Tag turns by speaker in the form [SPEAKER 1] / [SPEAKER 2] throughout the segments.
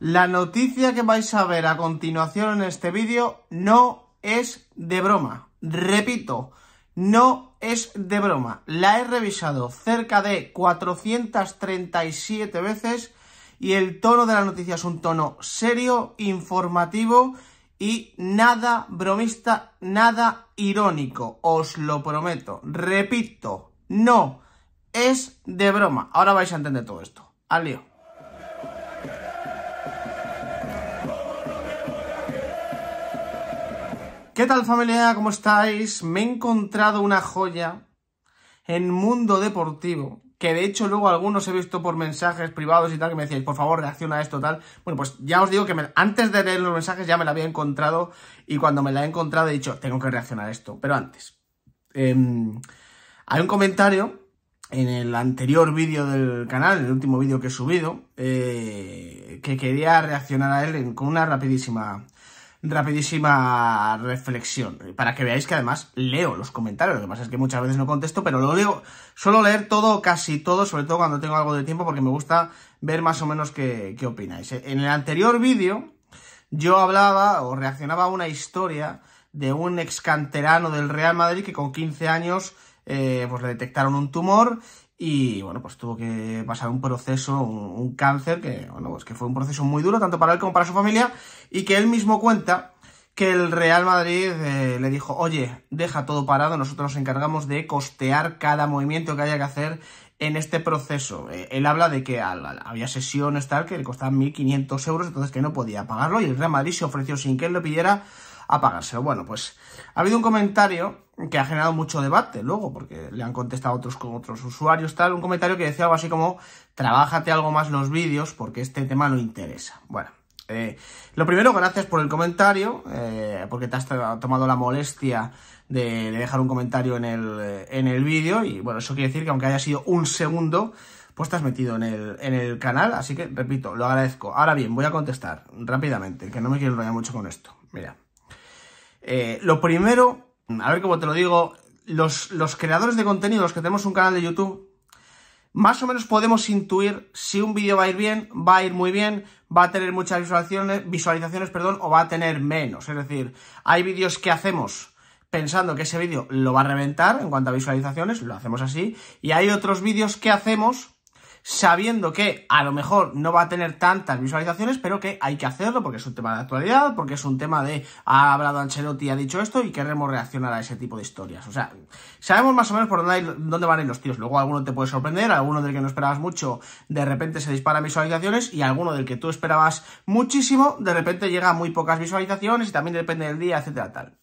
[SPEAKER 1] La noticia que vais a ver a continuación en este vídeo no es de broma. Repito, no es de broma. La he revisado cerca de 437 veces y el tono de la noticia es un tono serio, informativo y nada bromista, nada irónico. Os lo prometo. Repito, no es de broma. Ahora vais a entender todo esto. Al lío. ¿Qué tal familia? ¿Cómo estáis? Me he encontrado una joya en Mundo Deportivo, que de hecho luego algunos he visto por mensajes privados y tal, que me decíais, por favor, reacciona a esto, tal. Bueno, pues ya os digo que antes de leer los mensajes ya me la había encontrado y cuando me la he encontrado he dicho, tengo que reaccionar a esto. Pero antes, em, hay un comentario en el anterior vídeo del canal, en el último vídeo que he subido, eh, que quería reaccionar a él con una rapidísima rapidísima reflexión, eh, para que veáis que además leo los comentarios, lo que pasa es que muchas veces no contesto, pero lo leo, suelo leer todo, casi todo, sobre todo cuando tengo algo de tiempo, porque me gusta ver más o menos qué, qué opináis. Eh, en el anterior vídeo yo hablaba o reaccionaba a una historia de un ex canterano del Real Madrid que con 15 años eh, pues le detectaron un tumor y bueno, pues tuvo que pasar un proceso, un, cáncer que, bueno, pues que fue un proceso muy duro tanto para él como para su familia y que él mismo cuenta que el Real Madrid eh, le dijo, oye, deja todo parado, nosotros nos encargamos de costear cada movimiento que haya que hacer en este proceso. Eh, él habla de que había sesiones tal que le costaban 1.500 euros, entonces que no podía pagarlo y el Real Madrid se ofreció sin que él lo pidiera apagárselo. Bueno, pues ha habido un comentario que ha generado mucho debate luego, porque le han contestado otros con otros usuarios, tal, un comentario que decía algo así como, trabájate algo más los vídeos porque este tema no interesa. Bueno, eh, lo primero, gracias por el comentario, eh, porque te has tomado la molestia de, dejar un comentario en el, vídeo, y bueno, eso quiere decir que aunque haya sido un segundo, pues te has metido en el, en el canal, así que repito, lo agradezco. Ahora bien, voy a contestar rápidamente, que no me quiero enrollar mucho con esto. Mira. Eh, lo primero, a ver cómo te lo digo, los, creadores de contenido, los que tenemos un canal de YouTube, más o menos podemos intuir si un vídeo va a ir bien, va a ir muy bien, va a tener muchas visualizaciones, visualizaciones perdón, o va a tener menos. Es decir, hay vídeos que hacemos pensando que ese vídeo lo va a reventar en cuanto a visualizaciones, lo hacemos así, y hay otros vídeos que hacemos sabiendo que a lo mejor no va a tener tantas visualizaciones, pero que hay que hacerlo porque es un tema de actualidad, porque es un tema de ha hablado Ancelotti, ha dicho esto y queremos reaccionar a ese tipo de historias. O sea, sabemos más o menos por dónde, dónde van a ir los tíos. Luego alguno te puede sorprender, alguno del que no esperabas mucho, de repente se dispara visualizaciones y alguno del que tú esperabas muchísimo, de repente llega a muy pocas visualizaciones y también depende del día, etcétera, tal.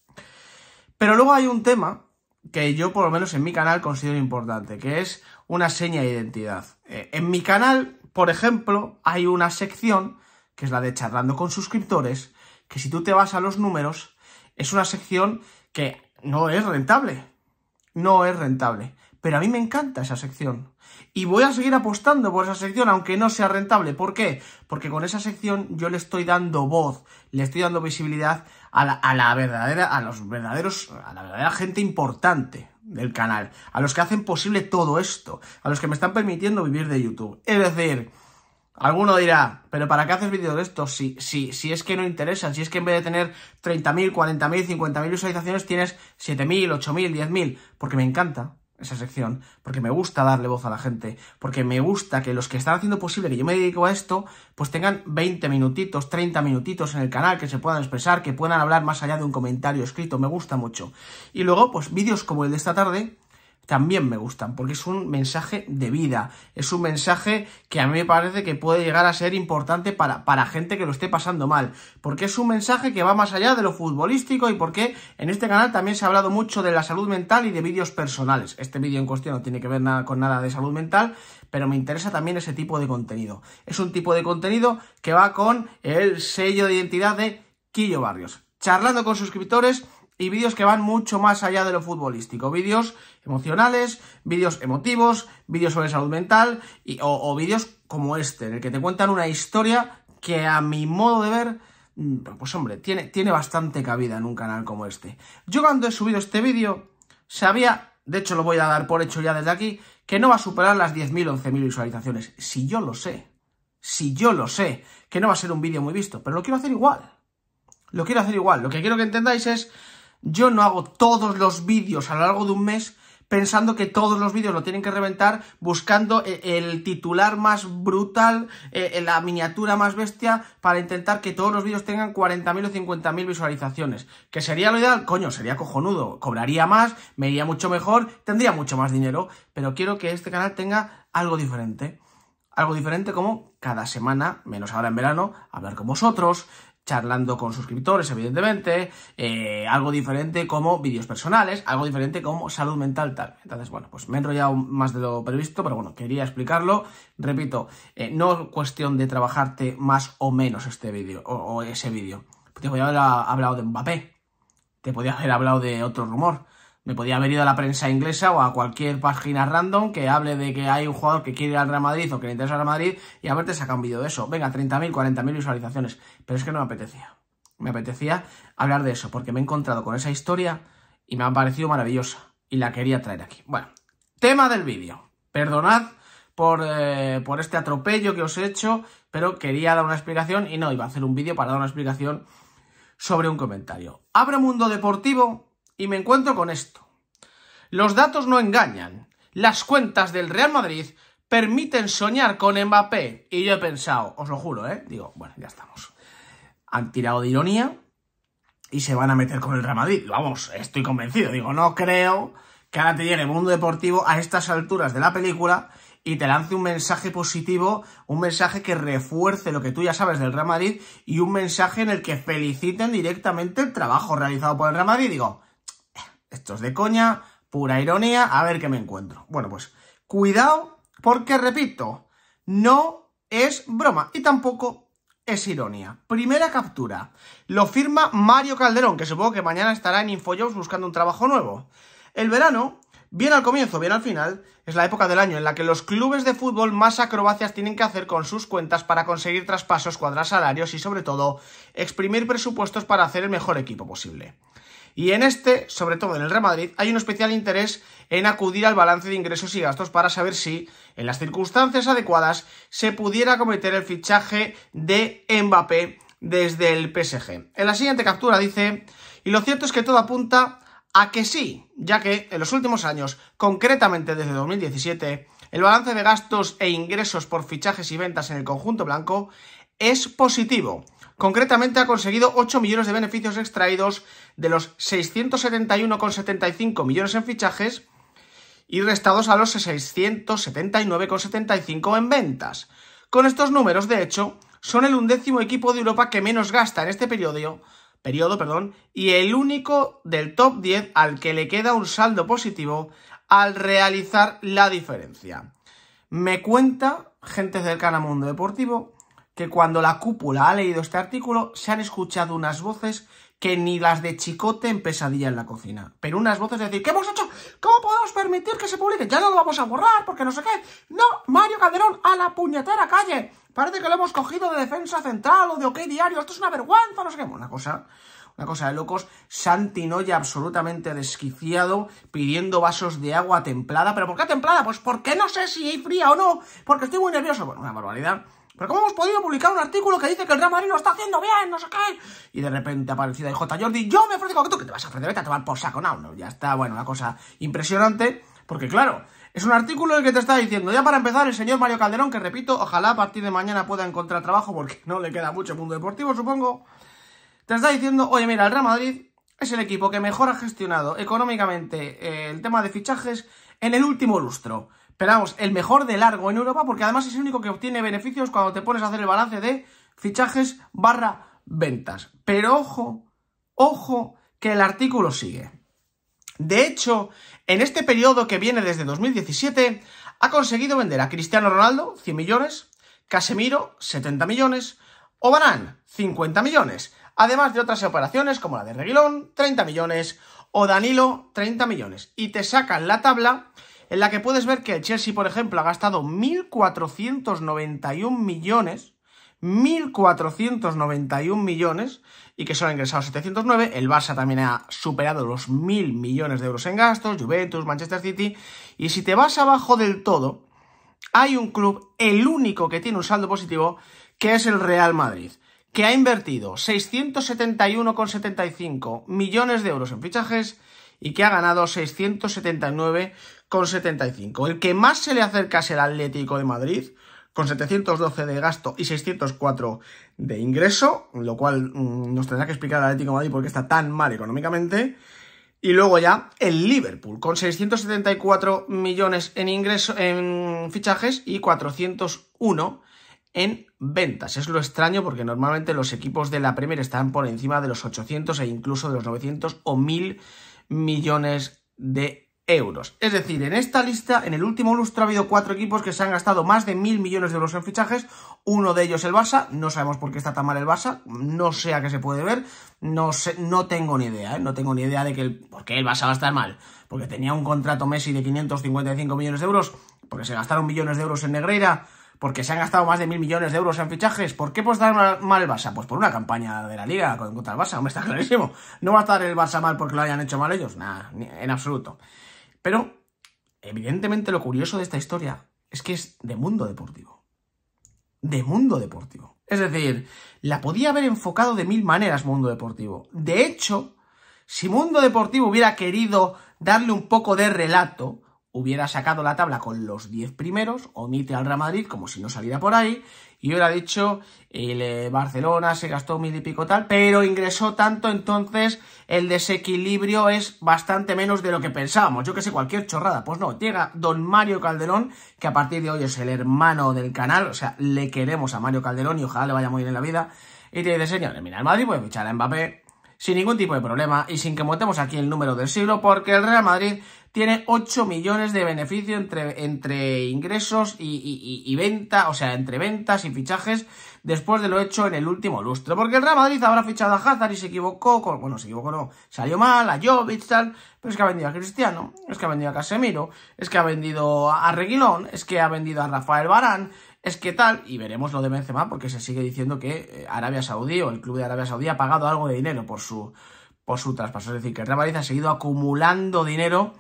[SPEAKER 1] Pero luego hay un tema que yo por lo menos en mi canal considero importante, que es una seña de identidad. Eh, en mi canal, por ejemplo, hay una sección, que es la de charlando con suscriptores, que si tú te vas a los números, es una sección que no es rentable. No es rentable. Pero a mí me encanta esa sección. Y voy a seguir apostando por esa sección, aunque no sea rentable. ¿Por qué? Porque con esa sección yo le estoy dando voz, le estoy dando visibilidad a la, verdadera, a los verdaderos, a la verdadera gente importante del canal, a los que hacen posible todo esto, a los que me están permitiendo vivir de YouTube. Es decir, alguno dirá, pero ¿para qué haces vídeos de esto? Si, si es que no interesan, si es que en vez de tener 30.000, 40.000, 50.000 visualizaciones tienes 7.000, 8.000, 10.000, porque me encanta, esa sección, porque me gusta darle voz a la gente, porque me gusta que los que están haciendo posible que yo me dedico a esto, pues tengan 20 minutitos, 30 minutitos en el canal, que se puedan expresar, que puedan hablar más allá de un comentario escrito, me gusta mucho. Y luego, pues vídeos como el de esta tarde, también me gustan, porque es un mensaje de vida, es un mensaje que a mí me parece que puede llegar a ser importante para, gente que lo esté pasando mal, porque es un mensaje que va más allá de lo futbolístico y porque en este canal también se ha hablado mucho de la salud mental y de vídeos personales. Este vídeo en cuestión no tiene que ver nada, con nada de salud mental, pero me interesa también ese tipo de contenido. Es un tipo de contenido que va con el sello de identidad de Quillo Barrios. Charlando con suscriptores, y vídeos que van mucho más allá de lo futbolístico. Vídeos emocionales, vídeos emotivos, vídeos sobre salud mental o, vídeos como este, en el que te cuentan una historia que a mi modo de ver, mm, pues hombre, tiene, tiene bastante cabida en un canal como este. Yo cuando he subido este vídeo, sabía, de hecho lo voy a dar por hecho ya desde aquí, que no va a superar las 10.000, 11.000 visualizaciones. Si yo lo sé, si yo lo sé, que no va a ser un vídeo muy visto, pero lo quiero hacer igual. Lo quiero hacer igual. Lo que quiero que entendáis es yo no hago todos los vídeos a lo largo de un mes pensando que todos los vídeos lo tienen que reventar, buscando eh, el titular más brutal, eh, eh, la miniatura más bestia, para intentar que todos los vídeos tengan 40.000 o 50.000 visualizaciones. Que sería lo ideal, coño, sería cojonudo, cobraría más, me iría mucho mejor, tendría mucho más dinero, pero quiero que este canal tenga algo diferente. Algo diferente como cada semana, menos ahora en verano, hablar con vosotros, charlando con suscriptores, evidentemente, eh, algo diferente como vídeos personales, algo diferente como salud mental tal. Entonces, bueno, pues me he enrollado más de lo previsto, pero bueno, quería explicarlo. Repito, eh, no es cuestión de trabajarte más o menos este vídeo o, o, ese vídeo. Te podía haber hablado de Mbappé, te podía haber hablado de otro rumor, me podía haber ido a la prensa inglesa o a cualquier página random que hable de que hay un jugador que quiere ir al Real Madrid o que le interesa al Real Madrid y haberte sacado un vídeo de eso. Venga, 30.000, 40.000 visualizaciones. Pero es que no me apetecía. Me apetecía hablar de eso porque me he encontrado con esa historia y me ha parecido maravillosa y la quería traer aquí. Bueno, tema del vídeo. Perdonad por, eh, por este atropello que os he hecho, pero quería dar una explicación y no, iba a hacer un vídeo para dar una explicación sobre un comentario. Abre Mundo Deportivo y me encuentro con esto. Los datos no engañan. Las cuentas del Real Madrid permiten soñar con Mbappé. Y yo he pensado, os lo juro, ¿eh? Digo, bueno, ya estamos. Han tirado de ironía y se van a meter con el Real Madrid. Vamos, estoy convencido. Digo, no creo que ahora te llegue el mundo deportivo a estas alturas de la película y te lance un mensaje positivo, un mensaje que refuerce lo que tú ya sabes del Real Madrid y un mensaje en el que feliciten directamente el trabajo realizado por el Real Madrid. Digo, esto es de coña, pura ironía, a ver qué me encuentro. Bueno, pues cuidado, porque repito, no es broma y tampoco es ironía. Primera captura, lo firma Mario Calderón, que supongo que mañana estará en InfoJobs buscando un trabajo nuevo. El verano, bien al comienzo, bien al final, es la época del año en la que los clubes de fútbol más acrobacias tienen que hacer con sus cuentas para conseguir traspasos, cuadrar salarios y sobre todo exprimir presupuestos para hacer el mejor equipo posible. Y en este, sobre todo en el Real Madrid, hay un especial interés en acudir al balance de ingresos y gastos para saber si, en las circunstancias adecuadas, se pudiera cometer el fichaje de Mbappé desde el PSG. En la siguiente captura dice, y lo cierto es que todo apunta a que sí, ya que en los últimos años, concretamente desde 2017, el balance de gastos e ingresos por fichajes y ventas en el conjunto blanco es positivo. Concretamente ha conseguido 8 millones de beneficios extraídos de los 671,75 millones en fichajes y restados a los 679,75 en ventas. Con estos números, de hecho, son el undécimo equipo de Europa que menos gasta en este periodo, periodo perdón, y el único del top 10 al que le queda un saldo positivo al realizar la diferencia. Me cuenta gente del canal mundo deportivo que cuando la cúpula ha leído este artículo se han escuchado unas voces que ni las de Chicote en pesadilla en la cocina. Pero unas voces de decir, ¿qué hemos hecho? ¿Cómo podemos permitir que se publique? Ya no lo vamos a borrar porque no sé qué. No, Mario Calderón, a la puñetera calle. Parece que lo hemos cogido de defensa central o de OK Diario. Esto es una vergüenza, no sé qué. Una cosa una cosa de locos. Santi Noya absolutamente desquiciado, pidiendo vasos de agua templada. ¿Pero por qué templada? Pues porque no sé si hay fría o no, porque estoy muy nervioso. Bueno, una barbaridad. ¿Pero cómo hemos podido publicar un artículo que dice que el Real Madrid lo está haciendo bien, no sé qué? Y de repente aparecida J. Jordi, yo me ofrezco que tú que te vas a ofrecer, vete a tomar por saco, no, ya está, bueno, una cosa impresionante, porque claro, es un artículo el que te está diciendo, ya para empezar, el señor Mario Calderón, que repito, ojalá a partir de mañana pueda encontrar trabajo, porque no le queda mucho mundo deportivo, supongo, te está diciendo, oye, mira, el Real Madrid es el equipo que mejor ha gestionado económicamente eh, el tema de fichajes en el último lustro. Esperamos, el mejor de largo en Europa, porque además es el único que obtiene beneficios cuando te pones a hacer el balance de fichajes barra ventas. Pero ojo, ojo, que el artículo sigue. De hecho, en este periodo que viene desde 2017, ha conseguido vender a Cristiano Ronaldo 100 millones, Casemiro 70 millones, Obarán 50 millones, además de otras operaciones como la de Reguilón 30 millones o Danilo 30 millones. Y te sacan la tabla en la que puedes ver que el Chelsea, por ejemplo, ha gastado 1.491 millones, 1.491 millones, y que solo ha ingresado 709, el Barça también ha superado los 1.000 millones de euros en gastos, Juventus, Manchester City, y si te vas abajo del todo, hay un club, el único que tiene un saldo positivo, que es el Real Madrid que ha invertido 671,75 millones de euros en fichajes y que ha ganado 679 con 75. El que más se le acerca es el Atlético de Madrid, con 712 de gasto y 604 de ingreso, lo cual mm, nos tendrá que explicar el Atlético de Madrid porque está tan mal económicamente. Y luego ya el Liverpool, con 674 millones en, ingreso, en fichajes y 401 en ventas. Es lo extraño porque normalmente los equipos de la Premier están por encima de los 800 e incluso de los 900 o 1000 millones de euros. Es decir, en esta lista, en el último lustro ha habido cuatro equipos que se han gastado más de mil millones de euros en fichajes. Uno de ellos el Barça, no sabemos por qué está tan mal el Barça, no sé a qué se puede ver, no, no tengo ni idea, ¿eh? no tengo ni idea de que por qué el Barça va a estar mal. Porque tenía un contrato Messi de 555 millones de euros, porque se gastaron millones de euros en Negreira, porque se han gastado más de mil millones de euros en fichajes. ¿Por qué puede estar mal el Barça? Pues por una campaña de la liga contra el Barça, hombre, está clarísimo. No va a estar el Barça mal porque lo hayan hecho mal ellos, nada, en absoluto. Pero, evidentemente, lo curioso de esta historia es que es de mundo deportivo. De mundo deportivo. Es decir, la podía haber enfocado de mil maneras mundo deportivo. De hecho, si mundo deportivo hubiera querido darle un poco de relato, hubiera sacado la tabla con los 10 primeros, omite al Real Madrid como si no saliera por ahí, y ha dicho, el eh, Barcelona se gastó mil y pico tal, pero ingresó tanto, entonces el desequilibrio es bastante menos de lo que pensábamos. Yo que sé, cualquier chorrada. Pues no, llega don Mario Calderón, que a partir de hoy es el hermano del canal, o sea, le queremos a Mario Calderón y ojalá le vaya muy bien en la vida. Y te dice, señores, mira, el Madrid pues fichar a Mbappé, sin ningún tipo de problema y sin que montemos aquí el número del siglo, porque el Real Madrid tiene 8 millones de beneficio entre, ingresos y, y, venta, o sea, entre ventas y fichajes después de lo hecho en el último lustro. Porque el Real Madrid habrá fichado a Hazard y se equivocó, bueno, se equivocó no, salió mal, a Jovic, tal, pero es que ha vendido a Cristiano, es que ha vendido a Casemiro, es que ha vendido a Reguilón, es que ha vendido a Rafael Barán, es que tal, y veremos lo de Benzema porque se sigue diciendo que eh, Arabia Saudí o el club de Arabia Saudí ha pagado algo de dinero por su, por su traspaso. Es decir, que el Real Madrid ha seguido acumulando dinero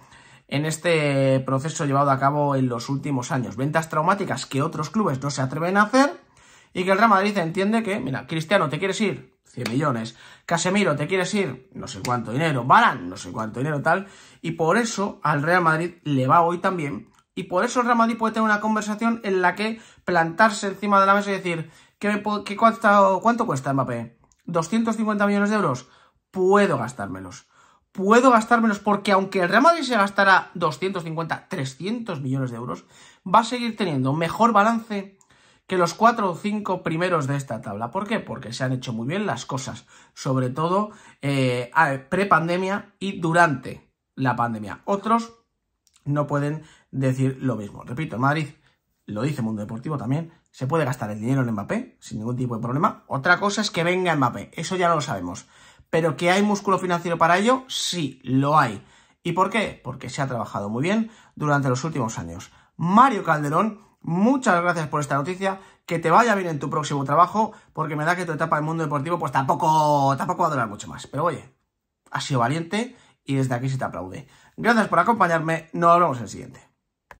[SPEAKER 1] en este proceso llevado a cabo en los últimos años. Ventas traumáticas que otros clubes no se atreven a hacer y que el Real Madrid entiende que, mira, Cristiano, ¿te quieres ir? 100 millones. Casemiro, ¿te quieres ir? No sé cuánto dinero. Barán, no sé cuánto dinero tal. Y por eso al Real Madrid le va hoy también y por eso el Real Madrid puede tener una conversación en la que plantarse encima de la mesa y decir, ¿qué, qué cuánto, cuánto cuesta Mbappé? ¿250 millones de euros? Puedo gastármelos. Puedo gastármelos porque aunque el Real Madrid se gastara 250, 300 millones de euros, va a seguir teniendo mejor balance que los cuatro o cinco primeros de esta tabla. ¿Por qué? Porque se han hecho muy bien las cosas, sobre todo eh, pre-pandemia y durante la pandemia. Otros no pueden decir lo mismo. Repito, en Madrid, lo dice Mundo Deportivo también, se puede gastar el dinero en Mbappé sin ningún tipo de problema. Otra cosa es que venga Mbappé, eso ya no lo sabemos. Pero que hay músculo financiero para ello, sí, lo hay. ¿Y por qué? Porque se ha trabajado muy bien durante los últimos años. Mario Calderón, muchas gracias por esta noticia, que te vaya bien en tu próximo trabajo, porque me da que tu etapa del mundo deportivo pues tampoco, tampoco va a durar mucho más. Pero oye, has sido valiente y desde aquí se te aplaude. Gracias por acompañarme, nos vemos en el siguiente.